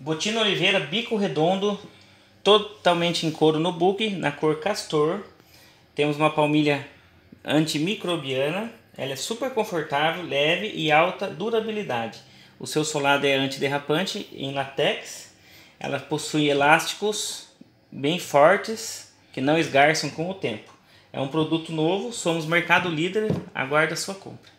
Botina Oliveira, bico redondo, totalmente em couro no book, na cor castor. Temos uma palmilha antimicrobiana, ela é super confortável, leve e alta durabilidade. O seu solado é antiderrapante em latex. Ela possui elásticos bem fortes que não esgarçam com o tempo. É um produto novo, somos mercado líder, aguarda sua compra.